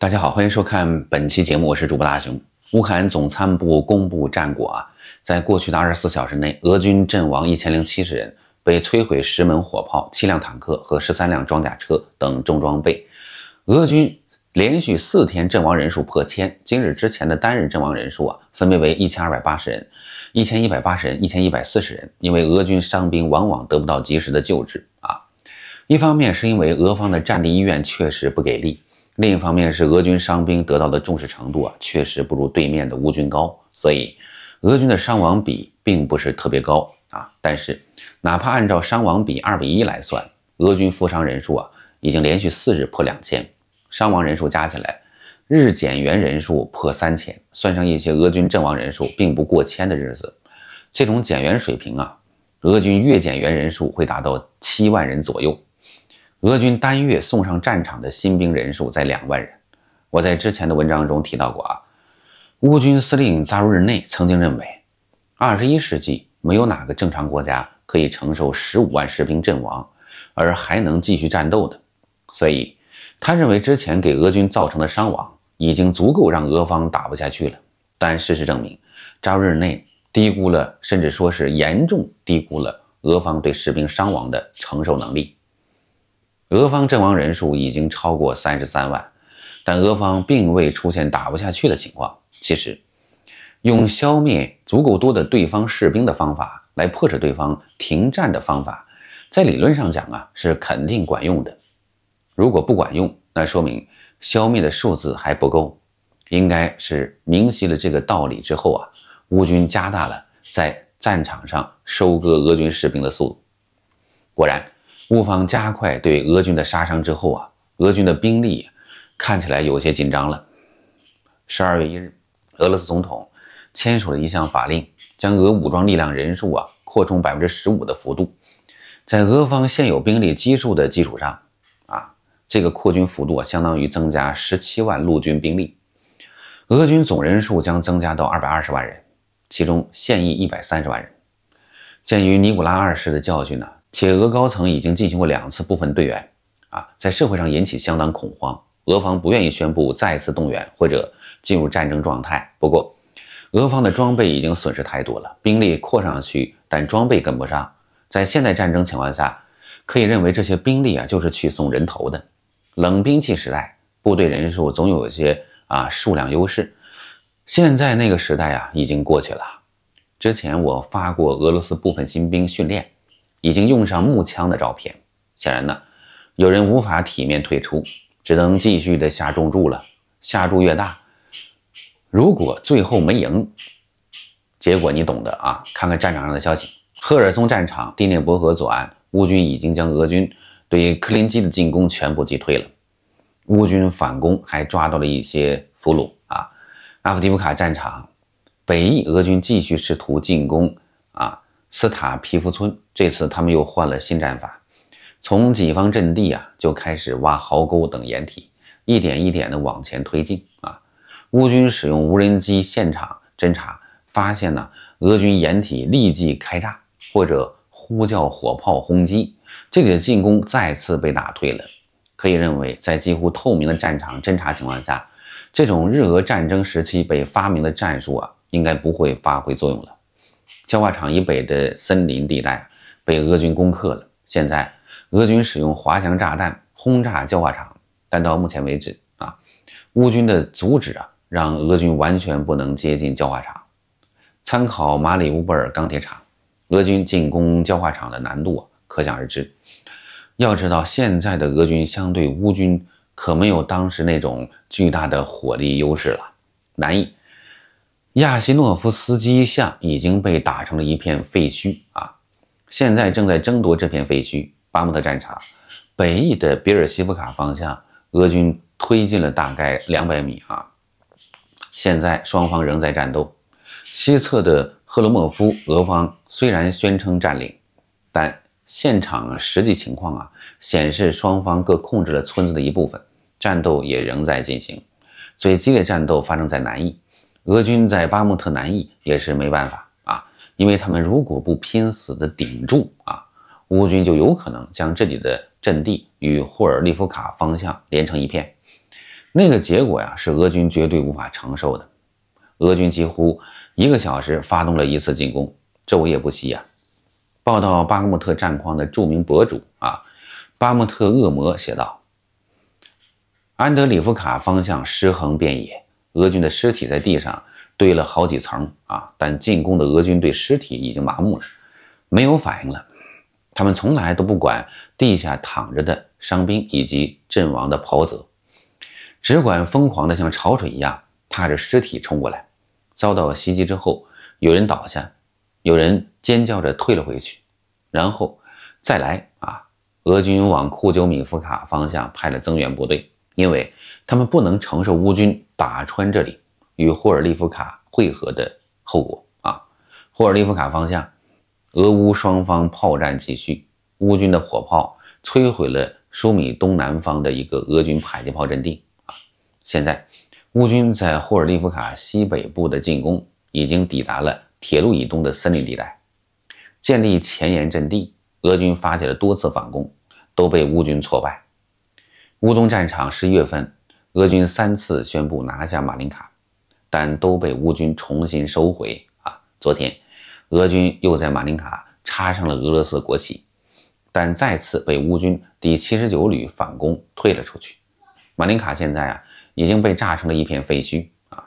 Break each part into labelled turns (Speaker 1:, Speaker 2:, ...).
Speaker 1: 大家好，欢迎收看本期节目，我是主播大熊。乌克兰总参部公布战果啊，在过去的二十四小时内，俄军阵亡一千零七十人，被摧毁十门火炮、七辆坦克和十三辆装甲车等重装备。俄军连续四天阵亡人数破千，今日之前的单日阵亡人数啊，分别为一千二百八十人、一千一百八十人、一千一百四十人。因为俄军伤兵往往得不到及时的救治啊，一方面是因为俄方的战地医院确实不给力。另一方面是俄军伤兵得到的重视程度啊，确实不如对面的乌军高，所以俄军的伤亡比并不是特别高啊。但是，哪怕按照伤亡比二比一来算，俄军负伤人数啊已经连续四日破两千，伤亡人数加起来，日减员人数破三千，算上一些俄军阵亡人数，并不过千的日子，这种减员水平啊，俄军月减员人数会达到七万人左右。俄军单月送上战场的新兵人数在两万人。我在之前的文章中提到过啊，乌军司令扎鲁日内曾经认为，二十一世纪没有哪个正常国家可以承受十五万士兵阵亡而还能继续战斗的，所以他认为之前给俄军造成的伤亡已经足够让俄方打不下去了。但事实证明，扎鲁日内低估了，甚至说是严重低估了俄方对士兵伤亡的承受能力。俄方阵亡人数已经超过三十三万，但俄方并未出现打不下去的情况。其实，用消灭足够多的对方士兵的方法来迫使对方停战的方法，在理论上讲啊是肯定管用的。如果不管用，那说明消灭的数字还不够。应该是明晰了这个道理之后啊，乌军加大了在战场上收割俄军士兵的速度。果然。乌方加快对俄军的杀伤之后啊，俄军的兵力看起来有些紧张了。十二月一日，俄罗斯总统签署了一项法令，将俄武装力量人数啊扩充百分之十五的幅度，在俄方现有兵力基数的基础上啊，这个扩军幅度啊相当于增加十七万陆军兵力，俄军总人数将增加到二百二十万人，其中现役一百三十万人。鉴于尼古拉二世的教训呢？且俄高层已经进行过两次部分动员，啊，在社会上引起相当恐慌。俄方不愿意宣布再次动员或者进入战争状态。不过，俄方的装备已经损失太多了，兵力扩上去，但装备跟不上。在现代战争情况下，可以认为这些兵力啊就是去送人头的。冷兵器时代，部队人数总有一些啊数量优势。现在那个时代啊已经过去了。之前我发过俄罗斯部分新兵训练。已经用上木枪的照片，显然呢，有人无法体面退出，只能继续的下重注了。下注越大，如果最后没赢，结果你懂的啊！看看战场上的消息，赫尔松战场，第聂伯河左岸，乌军已经将俄军对克林基的进攻全部击退了。乌军反攻还抓到了一些俘虏啊！阿夫迪夫卡战场，北翼俄军继续试图进攻。斯塔皮夫村，这次他们又换了新战法，从己方阵地啊就开始挖壕沟等掩体，一点一点的往前推进啊。乌军使用无人机现场侦察，发现呢俄军掩体立即开炸或者呼叫火炮轰击，这里的进攻再次被打退了。可以认为，在几乎透明的战场侦察情况下，这种日俄战争时期被发明的战术啊，应该不会发挥作用了。焦化厂以北的森林地带被俄军攻克了。现在俄军使用滑翔炸弹轰炸焦化厂，但到目前为止啊，乌军的阻止啊，让俄军完全不能接近焦化厂。参考马里乌波尔钢铁厂，俄军进攻焦化厂的难度啊，可想而知。要知道，现在的俄军相对乌军可没有当时那种巨大的火力优势了，难以。亚西诺夫斯基像已经被打成了一片废墟啊！现在正在争夺这片废墟。巴莫特战场北翼的比尔西夫卡方向，俄军推进了大概两百米啊！现在双方仍在战斗。西侧的赫罗莫夫，俄方虽然宣称占领，但现场实际情况啊，显示双方各控制了村子的一部分，战斗也仍在进行。最激烈战斗发生在南翼。俄军在巴木特南翼也是没办法啊，因为他们如果不拼死的顶住啊，乌军就有可能将这里的阵地与霍尔利夫卡方向连成一片，那个结果呀是俄军绝对无法承受的。俄军几乎一个小时发动了一次进攻，昼夜不息呀。报道巴穆特战况的著名博主啊，巴莫特恶魔写道：“安德里夫卡方向尸横遍野。”俄军的尸体在地上堆了好几层啊！但进攻的俄军对尸体已经麻木了，没有反应了。他们从来都不管地下躺着的伤兵以及阵亡的袍泽，只管疯狂的像潮水一样踏着尸体冲过来。遭到袭击之后，有人倒下，有人尖叫着退了回去，然后再来啊！俄军往库久米夫卡方向派了增援部队。因为他们不能承受乌军打穿这里与霍尔利夫卡汇合的后果啊！霍尔利夫卡方向，俄乌双方炮战继续，乌军的火炮摧毁了舒米东南方的一个俄军迫击炮阵地啊！现在，乌军在霍尔利夫卡西北部的进攻已经抵达了铁路以东的森林地带，建立前沿阵地。俄军发起了多次反攻，都被乌军挫败。乌东战场十一月份，俄军三次宣布拿下马林卡，但都被乌军重新收回。啊，昨天，俄军又在马林卡插上了俄罗斯的国旗，但再次被乌军第七十九旅反攻退了出去。马林卡现在啊已经被炸成了一片废墟啊。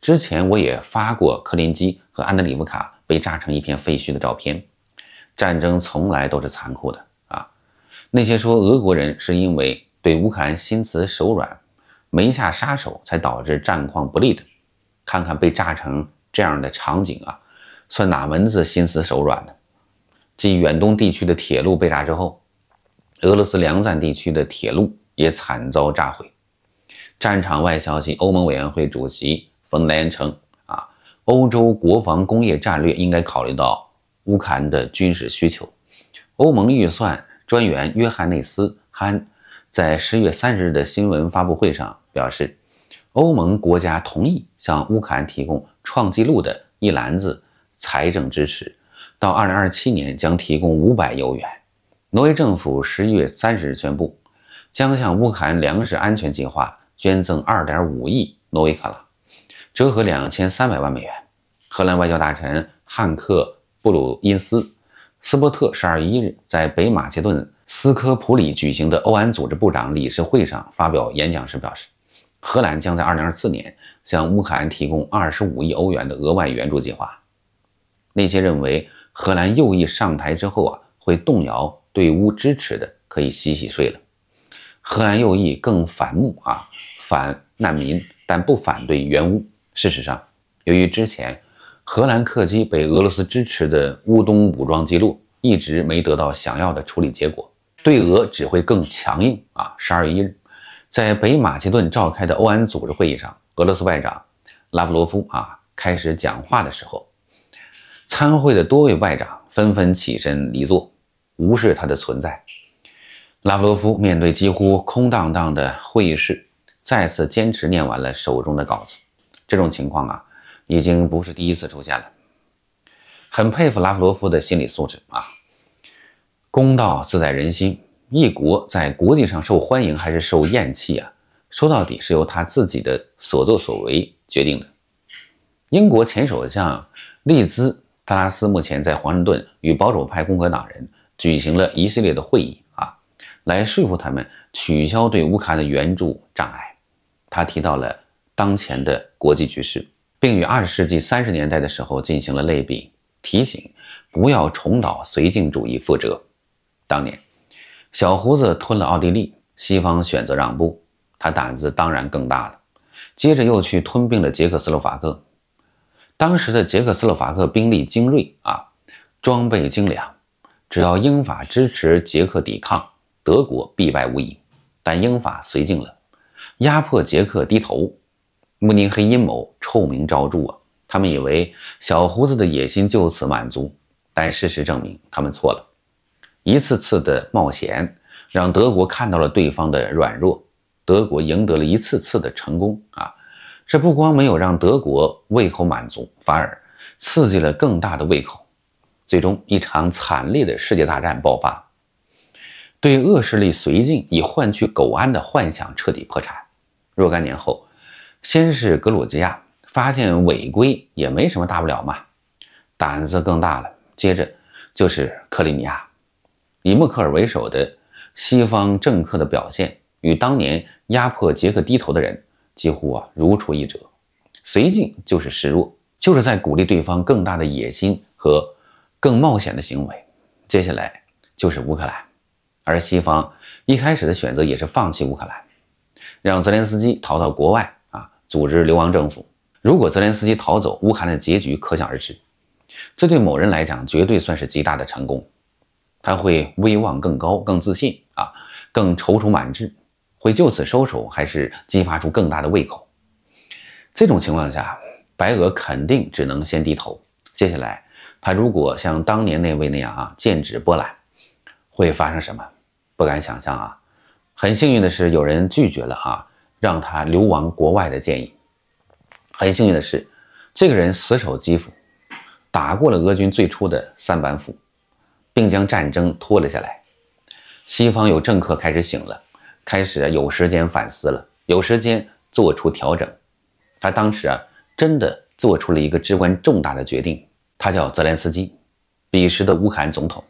Speaker 1: 之前我也发过科林基和安德里夫卡被炸成一片废墟的照片。战争从来都是残酷的啊。那些说俄国人是因为对乌克兰心慈手软，没下杀手，才导致战况不利的。看看被炸成这样的场景啊，算哪门子心慈手软呢？继远东地区的铁路被炸之后，俄罗斯梁赞地区的铁路也惨遭炸毁。战场外消息：欧盟委员会主席冯德莱恩称，啊，欧洲国防工业战略应该考虑到乌克兰的军事需求。欧盟预算专员约翰内斯还。在十月三十日的新闻发布会上表示，欧盟国家同意向乌克兰提供创纪录的一篮子财政支持，到二零二七年将提供五百亿欧元。挪威政府十一月三十日宣布，将向乌克兰粮食安全计划捐赠二点五亿挪威克朗，折合两千三百万美元。荷兰外交大臣汉克·布鲁因斯·斯波特十二月一日在北马其顿。斯科普里举行的欧安组织部长理事会上发表演讲时表示，荷兰将在2024年向乌克兰提供25亿欧元的额外援助计划。那些认为荷兰右翼上台之后啊会动摇对乌支持的，可以洗洗睡了。荷兰右翼更反目啊反难民，但不反对援乌。事实上，由于之前荷兰客机被俄罗斯支持的乌东武装击落，一直没得到想要的处理结果。对俄只会更强硬啊！十二月一日，在北马其顿召开的欧安组织会议上，俄罗斯外长拉夫罗夫啊开始讲话的时候，参会的多位外长纷纷起身离座，无视他的存在。拉夫罗夫面对几乎空荡荡的会议室，再次坚持念完了手中的稿子。这种情况啊，已经不是第一次出现了。很佩服拉夫罗夫的心理素质啊！公道自在人心，一国在国际上受欢迎还是受厌弃啊？说到底是由他自己的所作所为决定的。英国前首相利兹·特拉斯目前在华盛顿与保守派共和党人举行了一系列的会议啊，来说服他们取消对乌克兰的援助障碍。他提到了当前的国际局势，并与二十世纪三十年代的时候进行了类比，提醒不要重蹈绥靖主义覆辙。当年，小胡子吞了奥地利，西方选择让步，他胆子当然更大了。接着又去吞并了捷克斯洛伐克。当时的捷克斯洛伐克兵力精锐啊，装备精良，只要英法支持捷克抵抗，德国必败无疑。但英法绥靖了，压迫捷克低头，慕尼黑阴谋臭名昭著啊。他们以为小胡子的野心就此满足，但事实证明他们错了。一次次的冒险，让德国看到了对方的软弱，德国赢得了一次次的成功啊！这不光没有让德国胃口满足，反而刺激了更大的胃口，最终一场惨烈的世界大战爆发。对恶势力绥靖以换取苟安的幻想彻底破产。若干年后，先是格鲁吉亚发现违规也没什么大不了嘛，胆子更大了，接着就是克里米亚。以默克尔为首的西方政客的表现，与当年压迫捷克低头的人几乎啊如出一辙，绥靖就是示弱，就是在鼓励对方更大的野心和更冒险的行为。接下来就是乌克兰，而西方一开始的选择也是放弃乌克兰，让泽连斯基逃到国外啊，组织流亡政府。如果泽连斯基逃走，乌克兰的结局可想而知。这对某人来讲，绝对算是极大的成功。他会威望更高、更自信啊，更踌躇满志，会就此收手还是激发出更大的胃口？这种情况下，白俄肯定只能先低头。接下来，他如果像当年那位那样啊，剑指波兰，会发生什么？不敢想象啊！很幸运的是，有人拒绝了啊，让他流亡国外的建议。很幸运的是，这个人死守基辅，打过了俄军最初的三板斧。并将战争拖了下来。西方有政客开始醒了，开始有时间反思了，有时间做出调整。他当时啊，真的做出了一个至关重大的决定。他叫泽连斯基，彼时的乌克兰总统。